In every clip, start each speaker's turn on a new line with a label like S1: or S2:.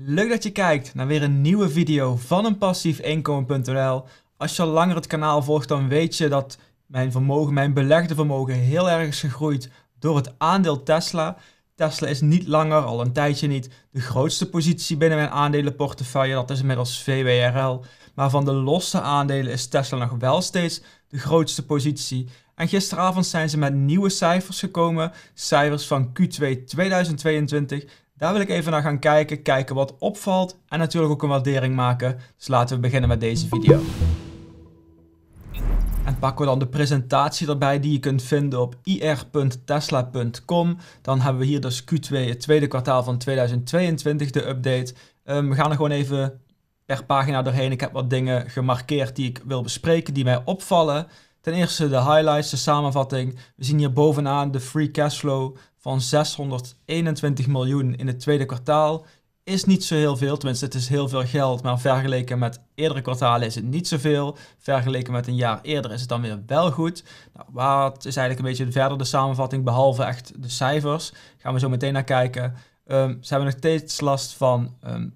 S1: Leuk dat je kijkt naar weer een nieuwe video van een Als je al langer het kanaal volgt, dan weet je dat mijn vermogen, mijn belegde vermogen, heel erg is gegroeid door het aandeel Tesla. Tesla is niet langer, al een tijdje niet, de grootste positie binnen mijn aandelenportefeuille. Dat is inmiddels VWRL. Maar van de losse aandelen is Tesla nog wel steeds de grootste positie. En gisteravond zijn ze met nieuwe cijfers gekomen. Cijfers van Q2 2022. Daar wil ik even naar gaan kijken, kijken wat opvalt en natuurlijk ook een waardering maken. Dus laten we beginnen met deze video. En pakken we dan de presentatie erbij die je kunt vinden op ir.tesla.com. Dan hebben we hier dus Q2, het tweede kwartaal van 2022, de update. Ehm, we gaan er gewoon even per pagina doorheen. Ik heb wat dingen gemarkeerd die ik wil bespreken, die mij opvallen. Ten eerste de highlights, de samenvatting. We zien hier bovenaan de free cashflow van 621 miljoen in het tweede kwartaal is niet zo heel veel. Tenminste, het is heel veel geld, maar vergeleken met eerdere kwartalen is het niet zoveel. Vergeleken met een jaar eerder is het dan weer wel goed. Nou, wat is eigenlijk een beetje verder de samenvatting, behalve echt de cijfers? Gaan we zo meteen naar kijken. Um, ze hebben nog steeds last van ehm,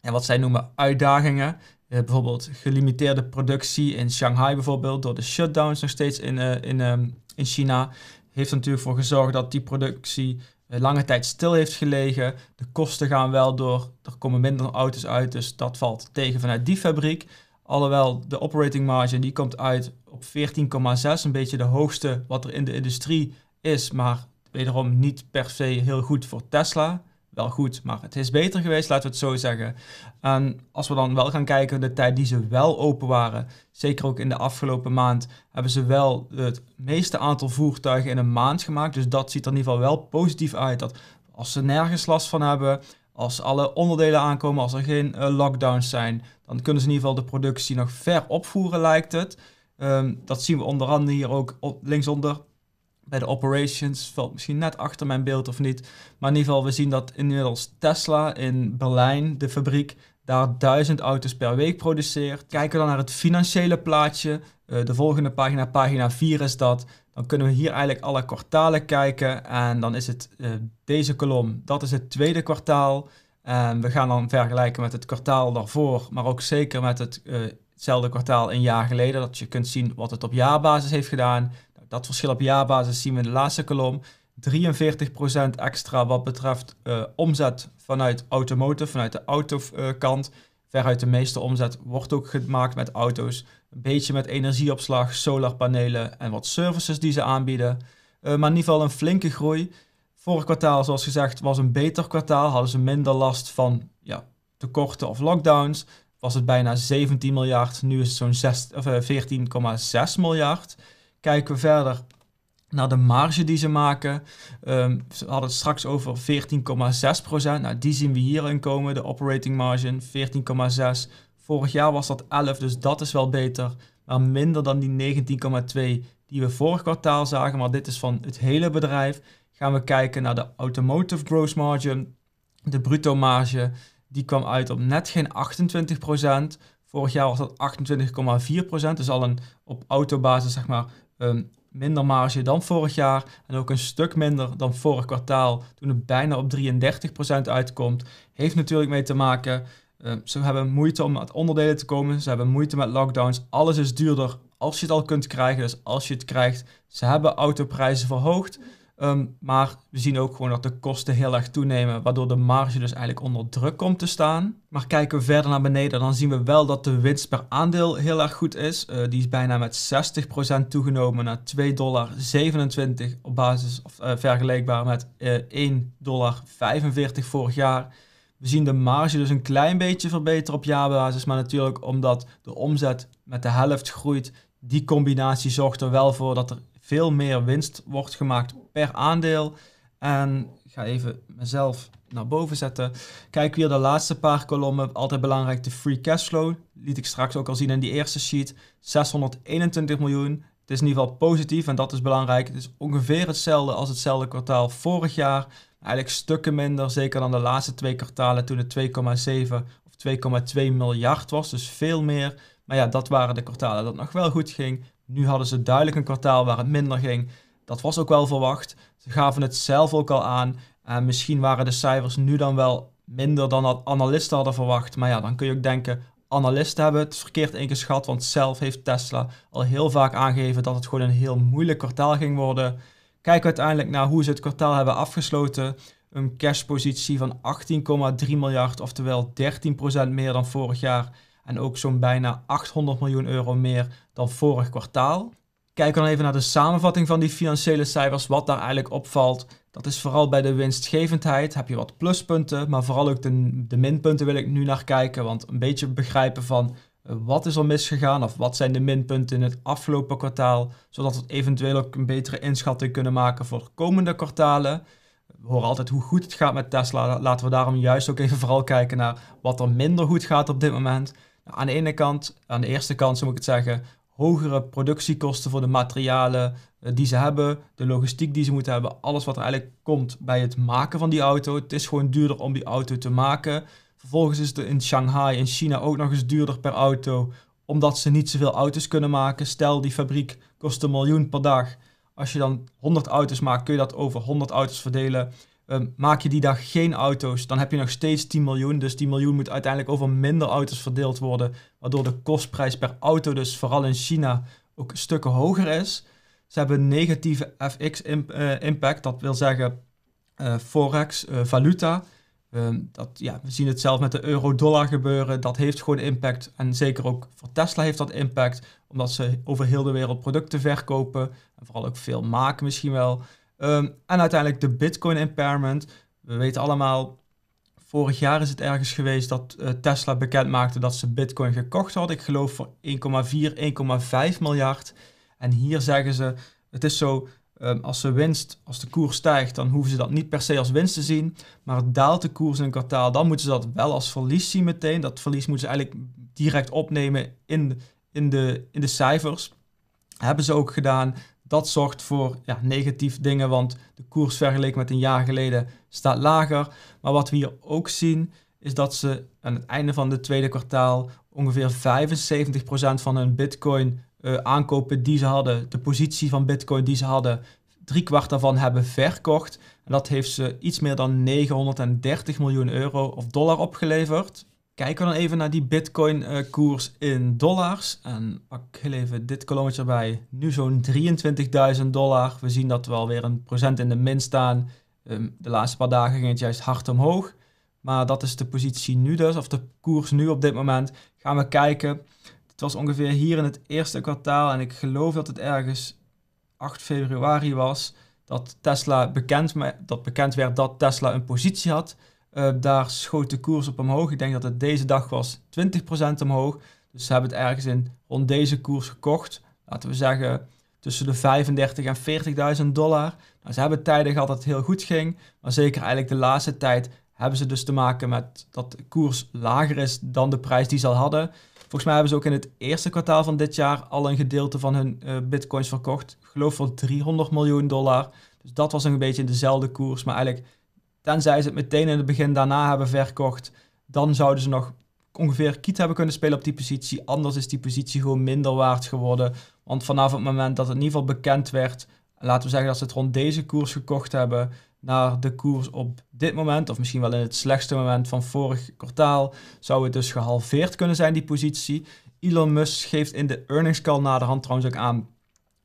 S1: wat zij noemen uitdagingen. Eh, bijvoorbeeld gelimiteerde productie in Shanghai bijvoorbeeld, door de shutdowns nog steeds in, eh, in, ehm, in China heeft natuurlijk voor gezorgd dat die productie eh, lange tijd stil heeft gelegen. De kosten gaan wel door, er komen minder auto's uit, dus dat valt tegen vanuit die fabriek. Alhoewel de operating margin die komt uit op 14,6, een beetje de hoogste wat er in de industrie is, maar wederom niet per se heel goed voor Tesla wel goed, maar het is beter geweest, laten we het zo zeggen. En als we dan wel gaan kijken de tijd die ze wel open waren, zeker ook in de afgelopen maand, hebben ze wel het meeste aantal voertuigen in een maand gemaakt. Dus dat ziet er in ieder geval wel positief uit. Dat als ze nergens last van hebben, als alle onderdelen aankomen, als er geen eh, lockdowns zijn, dan kunnen ze in ieder geval de productie nog ver opvoeren, lijkt het. Ehm, dat zien we onder andere hier ook op, linksonder bij de operations valt misschien net achter mijn beeld of niet. Maar in ieder geval, we zien dat inmiddels Tesla in Berlijn, de fabriek, daar duizend auto's per week produceert. Kijken we dan naar het financiële plaatje. Eh, de volgende pagina, pagina 4 is dat. Dan kunnen we hier eigenlijk alle kwartalen kijken. En dan is het eh, deze kolom, dat is het tweede kwartaal. En we gaan dan vergelijken met het kwartaal daarvoor, maar ook zeker met het, eh, hetzelfde kwartaal een jaar geleden. Dat je kunt zien wat het op jaarbasis heeft gedaan. Dat verschil op jaarbasis zien we in de laatste kolom. 43% extra wat betreft eh, omzet vanuit automotive, vanuit de autokant. Veruit de meeste omzet wordt ook gemaakt met auto's. Een beetje met energieopslag, solarpanelen en wat services die ze aanbieden. Eh, maar in ieder geval een flinke groei. Vorig kwartaal, zoals gezegd, was een beter kwartaal. Hadden ze minder last van ja, tekorten of lockdowns. Was het bijna 17 miljard, nu is het zo'n 14,6 eh, miljard kijken we verder naar de marge die ze maken. Ehm, ze hadden het straks over 14,6%. Nou, die zien we hier komen, de operating margin 14,6%. Vorig jaar was dat 11, dus dat is wel beter. Maar minder dan die 19,2 die we vorig kwartaal zagen. Maar dit is van het hele bedrijf. Gaan we kijken naar de automotive gross margin. De bruto marge, die kwam uit op net geen 28%. Vorig jaar was dat 28,4%. Dus al een op autobasis zeg maar Um, minder marge dan vorig jaar en ook een stuk minder dan vorig kwartaal, toen het bijna op 33% uitkomt. Heeft natuurlijk mee te maken. Uh, ze hebben moeite om met onderdelen te komen, ze hebben moeite met lockdowns. Alles is duurder als je het al kunt krijgen. Dus als je het krijgt, ze hebben autoprijzen verhoogd. Ehm, maar we zien ook gewoon dat de kosten heel erg toenemen, waardoor de marge dus eigenlijk onder druk komt te staan. Maar kijken we verder naar beneden, dan zien we wel dat de winst per aandeel heel erg goed is. Eh, die is bijna met 60% toegenomen naar 2,27 dollar op basis of eh, vergelijkbaar met uh, eh, 1,45 dollar vorig jaar. We zien de marge dus een klein beetje verbeteren op jaarbasis, maar natuurlijk omdat de omzet met de helft groeit, die combinatie zorgt er wel voor dat er veel meer winst wordt gemaakt per aandeel. En ik ga even mezelf naar boven zetten. Kijk weer de laatste paar kolommen. Altijd belangrijk de free cashflow. Liet ik straks ook al zien in die eerste sheet. 621 miljoen. Het is in ieder geval positief en dat is belangrijk. Het is ongeveer hetzelfde als hetzelfde kwartaal vorig jaar. Eigenlijk stukken minder, zeker dan de laatste twee kwartalen toen het 2,7 of 2,2 miljard was. Dus veel meer. Maar ja, dat waren de kwartalen dat nog wel goed ging. Nu hadden ze duidelijk een kwartaal waar het minder ging. Dat was ook wel verwacht. Ze gaven het zelf ook al aan. misschien waren de cijfers nu dan wel minder dan dat analisten hadden verwacht. Maar ja, dan kun je ook denken, analisten hebben het verkeerd ingeschat. Want zelf heeft Tesla al heel vaak aangegeven dat het gewoon een heel moeilijk kwartaal ging worden. Kijk uiteindelijk naar hoe ze het kwartaal hebben afgesloten. Een cashpositie van 18,3 miljard, oftewel 13% meer dan vorig jaar. En ook zo'n bijna 800 miljoen euro meer dan vorig kwartaal. Kijk dan even naar de samenvatting van die financiële cijfers, wat daar eigenlijk opvalt. Dat is vooral bij de winstgevendheid heb je wat pluspunten, maar vooral ook de, de minpunten wil ik nu naar kijken, want een beetje begrijpen van eh, wat is er misgegaan of wat zijn de minpunten in het afgelopen kwartaal, zodat we eventueel ook een betere inschatting kunnen maken voor komende kwartalen. We horen altijd hoe goed het gaat met Tesla, laten we daarom juist ook even vooral kijken naar wat er minder goed gaat op dit moment. Nou, aan de ene kant, aan de eerste kant zou ik het zeggen, hogere productiekosten voor de materialen eh, die ze hebben, de logistiek die ze moeten hebben, alles wat er eigenlijk komt bij het maken van die auto. Het is gewoon duurder om die auto te maken. Vervolgens is het in Shanghai in China ook nog eens duurder per auto, omdat ze niet zoveel auto's kunnen maken. Stel, die fabriek kost een miljoen per dag. Als je dan 100 auto's maakt, kun je dat over 100 auto's verdelen. Ehm, maak je die dag geen auto's, dan heb je nog steeds 10 miljoen. Dus die miljoen moet uiteindelijk over minder auto's verdeeld worden. Waardoor de kostprijs per auto dus vooral in China ook stukken hoger is. Ze hebben een negatieve FX-impact. Eh, dat wil zeggen eh, forex, eh, valuta. Ehm, dat, ja, we zien het zelf met de euro-dollar gebeuren. Dat heeft gewoon impact. En zeker ook voor Tesla heeft dat impact. Omdat ze over heel de wereld producten verkopen. En vooral ook veel maken misschien wel. Ehm, en uiteindelijk de Bitcoin impairment. We weten allemaal, vorig jaar is het ergens geweest dat eh, Tesla bekend maakte dat ze Bitcoin gekocht had. Ik geloof voor 1,4, 1,5 miljard. En hier zeggen ze, het is zo, ehm, als, ze winst, als de koers stijgt, dan hoeven ze dat niet per se als winst te zien. Maar daalt de koers in een kwartaal, dan moeten ze dat wel als verlies zien meteen. Dat verlies moeten ze eigenlijk direct opnemen in, in, de, in de cijfers. Hebben ze ook gedaan dat zorgt voor ja, negatief dingen, want de koers vergeleken met een jaar geleden staat lager. Maar wat we hier ook zien, is dat ze aan het einde van het tweede kwartaal ongeveer 75% van hun bitcoin eh, aankopen die ze hadden, de positie van bitcoin die ze hadden, drie kwart daarvan hebben verkocht. En dat heeft ze iets meer dan 930 miljoen euro of dollar opgeleverd. Kijken we dan even naar die Bitcoin-koers eh, in dollars. En pak heel even dit kolommetje erbij. Nu zo'n 23.000 dollar. We zien dat we alweer een procent in de min staan. Ehm, de laatste paar dagen ging het juist hard omhoog. Maar dat is de positie nu dus, of de koers nu op dit moment. Gaan we kijken. Het was ongeveer hier in het eerste kwartaal. En ik geloof dat het ergens 8 februari was. Dat Tesla bekend, dat bekend werd dat Tesla een positie had. Eh, daar schoot de koers op omhoog. Ik denk dat het deze dag was 20% omhoog. Dus ze hebben het ergens in rond deze koers gekocht. Laten we zeggen tussen de 35 en 40.000 dollar. Nou, ze hebben tijden gehad dat het heel goed ging. Maar zeker eigenlijk de laatste tijd hebben ze dus te maken met dat de koers lager is dan de prijs die ze al hadden. Volgens mij hebben ze ook in het eerste kwartaal van dit jaar al een gedeelte van hun eh, bitcoins verkocht. Ik geloof voor 300 miljoen dollar. Dus dat was een beetje in dezelfde koers. Maar eigenlijk Tenzij ze het meteen in het begin daarna hebben verkocht, dan zouden ze nog ongeveer kiet hebben kunnen spelen op die positie. Anders is die positie gewoon minder waard geworden. Want vanaf het moment dat het in ieder geval bekend werd, laten we zeggen dat ze het rond deze koers gekocht hebben, naar de koers op dit moment, of misschien wel in het slechtste moment van vorig kwartaal, zou het dus gehalveerd kunnen zijn, die positie. Elon Musk geeft in de earnings call de hand trouwens ook aan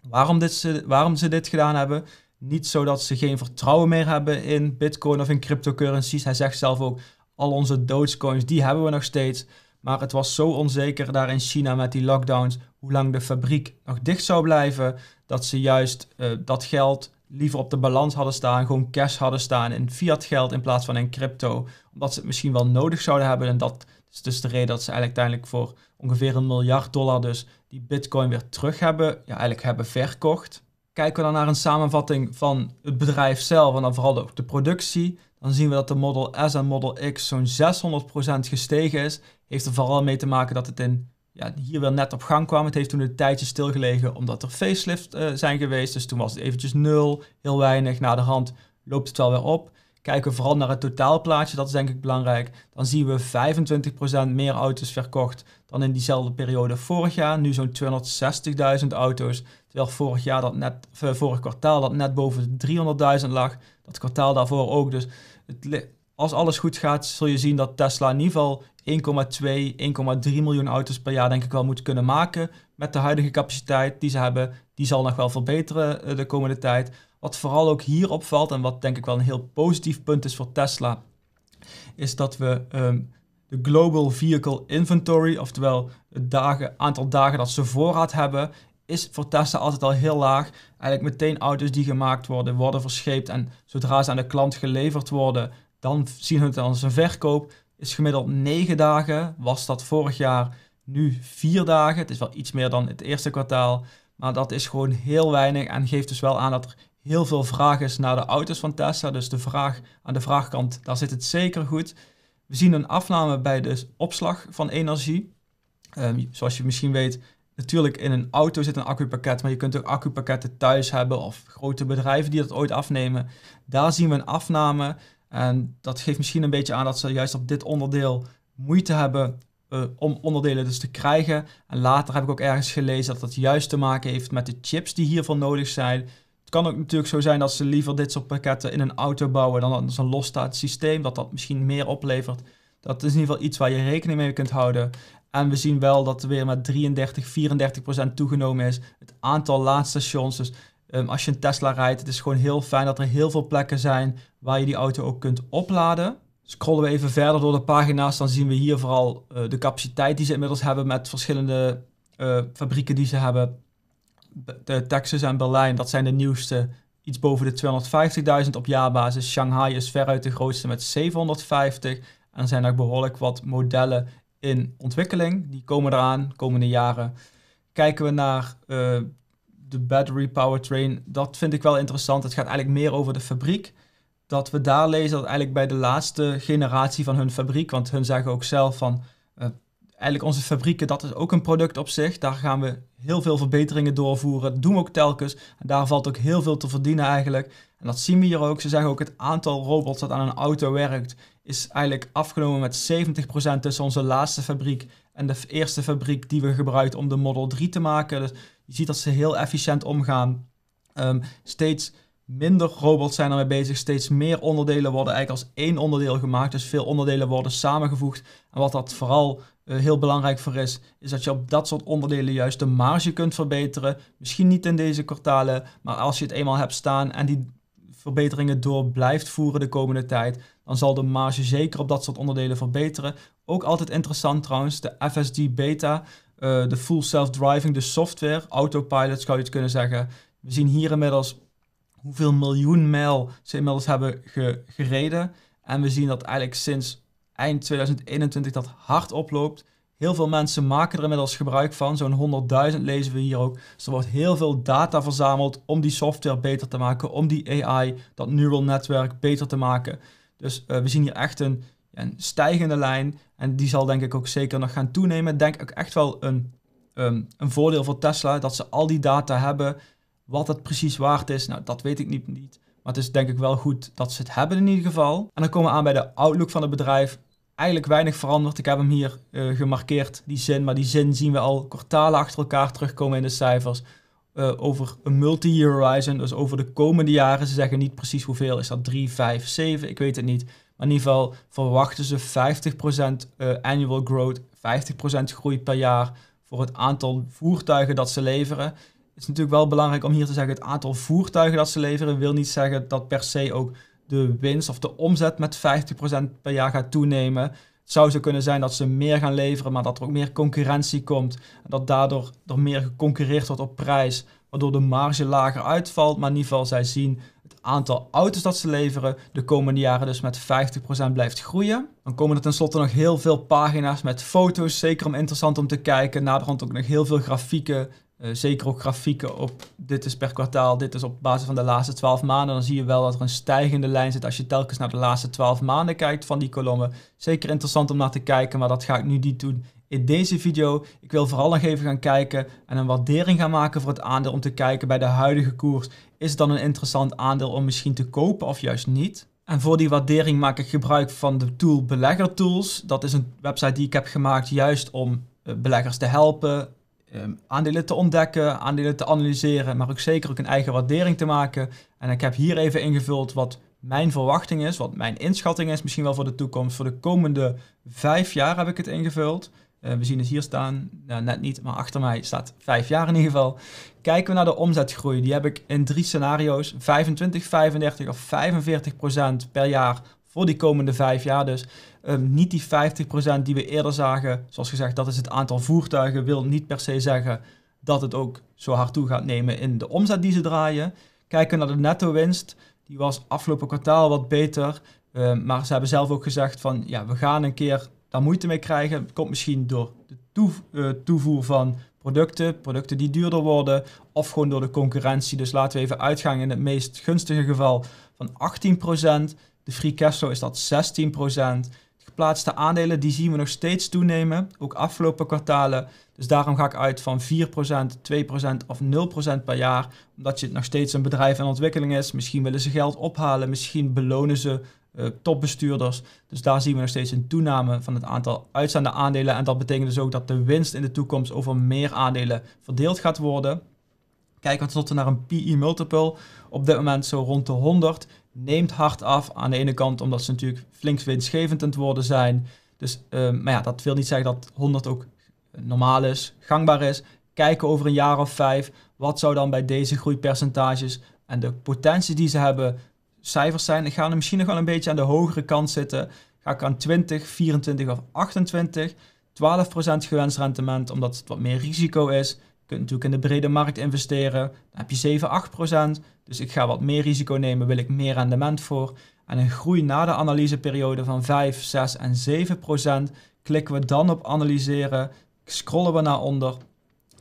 S1: waarom, dit ze, waarom ze dit gedaan hebben niet zo dat ze geen vertrouwen meer hebben in Bitcoin of in cryptocurrencies. Hij zegt zelf ook: al onze dogecoins, die hebben we nog steeds. Maar het was zo onzeker daar in China met die lockdowns, hoe lang de fabriek nog dicht zou blijven, dat ze juist eh, dat geld liever op de balans hadden staan, gewoon cash hadden staan in fiat geld in plaats van in crypto, omdat ze het misschien wel nodig zouden hebben. En dat is dus de reden dat ze eigenlijk uiteindelijk voor ongeveer een miljard dollar dus die bitcoin weer terug hebben, ja eigenlijk hebben verkocht. Kijken we dan naar een samenvatting van het bedrijf zelf en dan vooral ook de productie, dan zien we dat de Model S en Model X zo'n 600% gestegen is. Heeft er vooral mee te maken dat het in, ja, hier weer net op gang kwam. Het heeft toen een tijdje stilgelegen omdat er facelifts eh, zijn geweest. Dus toen was het eventjes nul, heel weinig. Na de hand loopt het wel weer op. Kijken we vooral naar het totaalplaatje, dat is denk ik belangrijk. Dan zien we 25% meer auto's verkocht dan in diezelfde periode vorig jaar. Nu zo'n 260.000 auto's. Terwijl vorig, jaar dat net, eh, vorig kwartaal dat net boven de 300.000 lag. Dat kwartaal daarvoor ook. Dus als alles goed gaat, zul je zien dat Tesla in ieder geval 1,2, 1,3 miljoen auto's per jaar denk ik wel moet kunnen maken. Met de huidige capaciteit die ze hebben. Die zal nog wel verbeteren eh, de komende tijd. Wat vooral ook hier opvalt en wat denk ik wel een heel positief punt is voor Tesla, is dat we ehm, de Global Vehicle Inventory, oftewel het dagen, aantal dagen dat ze voorraad hebben, is voor Tesla altijd al heel laag. Eigenlijk meteen auto's die gemaakt worden, worden verscheept en zodra ze aan de klant geleverd worden, dan zien we het als een verkoop. Is gemiddeld 9 dagen, was dat vorig jaar nu 4 dagen. Het is wel iets meer dan het eerste kwartaal, maar dat is gewoon heel weinig en geeft dus wel aan dat er heel veel vraag is naar de auto's van Tesla. Dus de vraag aan de vraagkant, daar zit het zeker goed. We zien een afname bij de opslag van energie. Ehm, zoals je misschien weet, natuurlijk in een auto zit een accupakket, maar je kunt ook accupakketten thuis hebben of grote bedrijven die dat ooit afnemen. Daar zien we een afname en dat geeft misschien een beetje aan dat ze juist op dit onderdeel moeite hebben eh, om onderdelen dus te krijgen. En later heb ik ook ergens gelezen dat dat juist te maken heeft met de chips die hiervoor nodig zijn. Het kan ook natuurlijk zo zijn dat ze liever dit soort pakketten in een auto bouwen dan een losstaand systeem, dat dat misschien meer oplevert. Dat is in ieder geval iets waar je rekening mee kunt houden. En we zien wel dat er weer met 33, 34 procent toegenomen is. Het aantal laadstations. Dus ehm, als je een Tesla rijdt, het is gewoon heel fijn dat er heel veel plekken zijn waar je die auto ook kunt opladen. Scrollen we even verder door de pagina's, dan zien we hier vooral eh, de capaciteit die ze inmiddels hebben met verschillende eh, fabrieken die ze hebben de Texas en Berlijn, dat zijn de nieuwste. Iets boven de 250.000 op jaarbasis. Shanghai is veruit de grootste met 750. En zijn er behoorlijk wat modellen in ontwikkeling. Die komen eraan komende jaren. Kijken we naar eh, de battery powertrain. Dat vind ik wel interessant. Het gaat eigenlijk meer over de fabriek. Dat we daar lezen dat eigenlijk bij de laatste generatie van hun fabriek, want hun zeggen ook zelf van eh, eigenlijk onze fabrieken, dat is ook een product op zich. Daar gaan we heel veel verbeteringen doorvoeren. Dat doen we ook telkens. En daar valt ook heel veel te verdienen eigenlijk. En dat zien we hier ook. Ze zeggen ook het aantal robots dat aan een auto werkt is eigenlijk afgenomen met 70% tussen onze laatste fabriek en de eerste fabriek die we gebruikt om de Model 3 te maken. Dus je ziet dat ze heel efficiënt omgaan. Ehm, steeds minder robots zijn ermee bezig. Steeds meer onderdelen worden eigenlijk als één onderdeel gemaakt. Dus veel onderdelen worden samengevoegd. En wat dat vooral eh, heel belangrijk voor is, is dat je op dat soort onderdelen juist de marge kunt verbeteren. Misschien niet in deze kwartalen, maar als je het eenmaal hebt staan en die verbeteringen door blijft voeren de komende tijd, dan zal de marge zeker op dat soort onderdelen verbeteren. Ook altijd interessant trouwens, de FSD beta, eh, de full self-driving, de software, autopilot zou je het kunnen zeggen. We zien hier inmiddels hoeveel miljoen mijl ze inmiddels hebben gereden. En we zien dat eigenlijk sinds eind 2021 dat hard oploopt. Heel veel mensen maken er inmiddels gebruik van. Zo'n 100.000 lezen we hier ook. Dus er wordt heel veel data verzameld om die software beter te maken, om die AI, dat neural netwerk beter te maken. Dus eh, we zien hier echt een, een stijgende lijn. En die zal denk ik ook zeker nog gaan toenemen. Denk ook echt wel een, ehm, een voordeel voor Tesla dat ze al die data hebben. Wat het precies waard is, nou dat weet ik niet. niet. Maar het is denk ik wel goed dat ze het hebben in ieder geval. En dan komen we aan bij de outlook van het bedrijf eigenlijk weinig veranderd. Ik heb hem hier eh, gemarkeerd, die zin. Maar die zin zien we al kwartalen achter elkaar terugkomen in de cijfers. Eh, over een multi-year horizon, dus over de komende jaren. Ze zeggen niet precies hoeveel. Is dat 3, 5, 7? Ik weet het niet. Maar in ieder geval verwachten ze 50% uh, eh, annual growth, 50% groei per jaar voor het aantal voertuigen dat ze leveren. Het is natuurlijk wel belangrijk om hier te zeggen, het aantal voertuigen dat ze leveren wil niet zeggen dat per se ook de winst of de omzet met 50% per jaar gaat toenemen. Het zou zo kunnen zijn dat ze meer gaan leveren, maar dat er ook meer concurrentie komt. En dat daardoor er meer geconcureerd wordt op prijs, waardoor de marge lager uitvalt. Maar in ieder geval, zij zien het aantal auto's dat ze leveren de komende jaren dus met 50% blijft groeien. Dan komen er tenslotte nog heel veel pagina's met foto's, zeker om interessant om te kijken. Naderhand ook nog heel veel grafieken eh, zeker ook grafieken op dit is per kwartaal, dit is op basis van de laatste 12 maanden. Dan zie je wel dat er een stijgende lijn zit als je telkens naar de laatste 12 maanden kijkt van die kolommen. Zeker interessant om naar te kijken, maar dat ga ik nu niet doen in deze video. Ik wil vooral nog even gaan kijken en een waardering gaan maken voor het aandeel om te kijken bij de huidige koers. Is het dan een interessant aandeel om misschien te kopen of juist niet? En voor die waardering maak ik gebruik van de tool Belegger Tools. Dat is een website die ik heb gemaakt juist om eh, beleggers te helpen, Ehm, aandelen te ontdekken, aandelen te analyseren, maar ook zeker ook een eigen waardering te maken. En ik heb hier even ingevuld wat mijn verwachting is, wat mijn inschatting is, misschien wel voor de toekomst. Voor de komende vijf jaar heb ik het ingevuld. Eh, we zien het hier staan, nou, net niet, maar achter mij staat vijf jaar in ieder geval. Kijken we naar de omzetgroei, die heb ik in drie scenario's, 25, 35 of 45 procent per jaar voor die komende vijf jaar. Dus ehm, niet die 50% die we eerder zagen. Zoals gezegd, dat is het aantal voertuigen. Wil niet per se zeggen dat het ook zo hard toe gaat nemen in de omzet die ze draaien. Kijken naar de netto winst. Die was afgelopen kwartaal wat beter. Ehm, maar ze hebben zelf ook gezegd van ja, we gaan een keer daar moeite mee krijgen. komt misschien door de toe, eh, toevoer van producten, producten die duurder worden, of gewoon door de concurrentie. Dus laten we even uitgaan in het meest gunstige geval van 18%. De free cash flow is dat 16%. De geplaatste aandelen die zien we nog steeds toenemen, ook afgelopen kwartalen. Dus daarom ga ik uit van 4%, 2% of 0% per jaar, omdat je het nog steeds een bedrijf in ontwikkeling is. Misschien willen ze geld ophalen, misschien belonen ze eh, topbestuurders. Dus daar zien we nog steeds een toename van het aantal uitstaande aandelen. En dat betekent dus ook dat de winst in de toekomst over meer aandelen verdeeld gaat worden. Kijken we tenslotte naar een PE multiple. Op dit moment zo rond de 100 neemt hard af. Aan de ene kant omdat ze natuurlijk flink winstgevend aan het worden zijn. Dus, ehm, maar ja, dat wil niet zeggen dat 100 ook normaal is, gangbaar is. Kijken over een jaar of vijf, wat zou dan bij deze groeipercentages en de potentie die ze hebben, cijfers zijn. Ik ga misschien nog wel een beetje aan de hogere kant zitten. Ga ik aan 20, 24 of 28, 12% gewenst rendement, omdat het wat meer risico is kunt natuurlijk in de brede markt investeren. Dan heb je 7, 8 procent. Dus ik ga wat meer risico nemen, wil ik meer rendement voor. En een groei na de analyseperiode van 5, 6 en 7 procent. Klikken we dan op analyseren, scrollen we naar onder.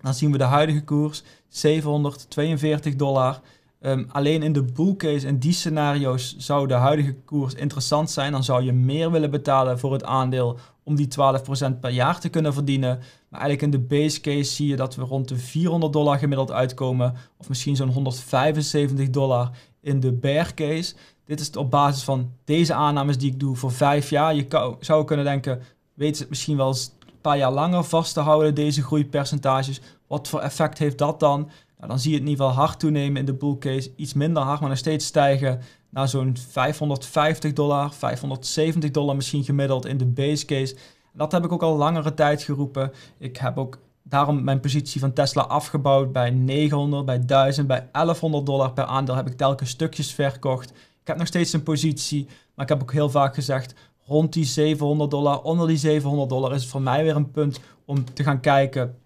S1: Dan zien we de huidige koers, 742 dollar. Ehm, alleen in de bullcase case en die scenario's zou de huidige koers interessant zijn. Dan zou je meer willen betalen voor het aandeel om die 12% per jaar te kunnen verdienen. Maar eigenlijk in de base case zie je dat we rond de 400 dollar gemiddeld uitkomen. Of misschien zo'n 175 dollar in de bear case. Dit is op basis van deze aannames die ik doe voor vijf jaar. Je zou kunnen denken, weet ze het misschien wel eens een paar jaar langer vast te houden, deze groeipercentages. Wat voor effect heeft dat dan? Nou, dan zie je het in ieder geval hard toenemen in de bull Iets minder hard, maar nog steeds stijgen naar zo'n 550 dollar, 570 dollar misschien gemiddeld in de base case. Dat heb ik ook al langere tijd geroepen. Ik heb ook daarom mijn positie van Tesla afgebouwd bij 900, bij 1000, bij 1100 dollar per aandeel heb ik telkens stukjes verkocht. Ik heb nog steeds een positie, maar ik heb ook heel vaak gezegd rond die 700 dollar, onder die 700 dollar is het voor mij weer een punt om te gaan kijken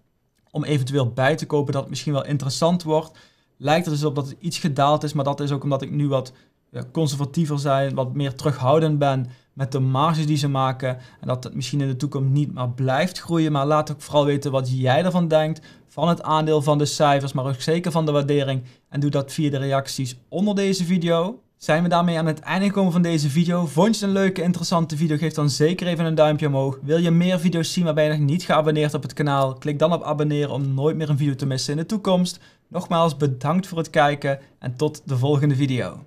S1: om eventueel bij te kopen, dat het misschien wel interessant wordt. Lijkt er dus op dat het iets gedaald is, maar dat is ook omdat ik nu wat ja, conservatiever zijn, wat meer terughoudend ben met de marges die ze maken. En dat het misschien in de toekomst niet maar blijft groeien. Maar laat ook vooral weten wat jij ervan denkt. Van het aandeel van de cijfers, maar ook zeker van de waardering. En doe dat via de reacties onder deze video. Zijn we daarmee aan het einde gekomen van deze video. Vond je het een leuke, interessante video? Geef dan zeker even een duimpje omhoog. Wil je meer video's zien maar ben je nog niet geabonneerd op het kanaal? Klik dan op abonneren om nooit meer een video te missen in de toekomst. Nogmaals bedankt voor het kijken en tot de volgende video.